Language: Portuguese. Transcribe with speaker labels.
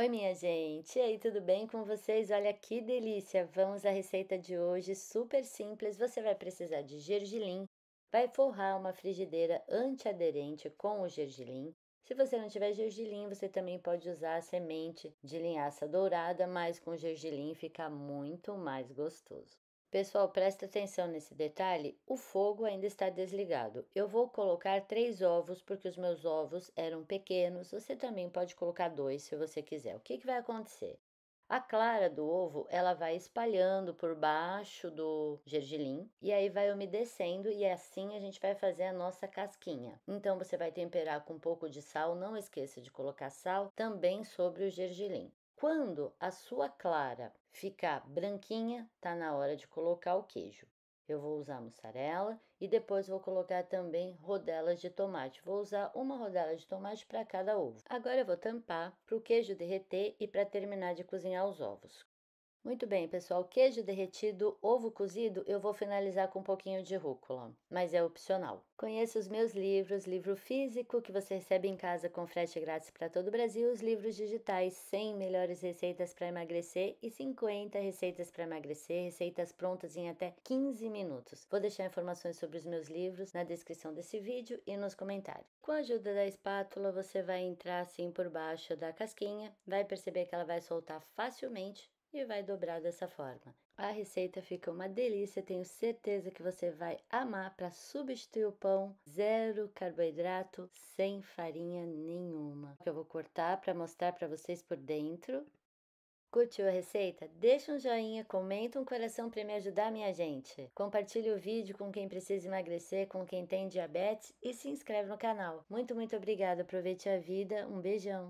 Speaker 1: Oi, minha gente! E aí, tudo bem com vocês? Olha que delícia! Vamos à receita de hoje, super simples. Você vai precisar de gergelim, vai forrar uma frigideira antiaderente com o gergelim. Se você não tiver gergelim, você também pode usar a semente de linhaça dourada, mas com gergelim fica muito mais gostoso. Pessoal, presta atenção nesse detalhe. O fogo ainda está desligado. Eu vou colocar três ovos, porque os meus ovos eram pequenos. Você também pode colocar dois, se você quiser. O que, que vai acontecer? A clara do ovo, ela vai espalhando por baixo do gergelim e aí vai umedecendo e assim a gente vai fazer a nossa casquinha. Então você vai temperar com um pouco de sal, não esqueça de colocar sal também sobre o gergelim. Quando a sua clara ficar branquinha, tá na hora de colocar o queijo. Eu vou usar mussarela e depois vou colocar também rodelas de tomate. Vou usar uma rodela de tomate para cada ovo. Agora eu vou tampar para o queijo derreter e para terminar de cozinhar os ovos. Muito bem, pessoal. Queijo derretido, ovo cozido, eu vou finalizar com um pouquinho de rúcula, mas é opcional. Conheça os meus livros, livro físico que você recebe em casa com frete grátis para todo o Brasil, os livros digitais 100 melhores receitas para emagrecer e 50 receitas para emagrecer, receitas prontas em até 15 minutos. Vou deixar informações sobre os meus livros na descrição desse vídeo e nos comentários. Com a ajuda da espátula, você vai entrar assim por baixo da casquinha, vai perceber que ela vai soltar facilmente e vai dobrar dessa forma. A receita fica uma delícia, tenho certeza que você vai amar para substituir o pão, zero carboidrato, sem farinha nenhuma. Eu vou cortar para mostrar para vocês por dentro. Curtiu a receita? Deixa um joinha, comenta um coração para me ajudar, minha gente. Compartilhe o vídeo com quem precisa emagrecer, com quem tem diabetes e se inscreve no canal. Muito, muito obrigada. Aproveite a vida. Um beijão.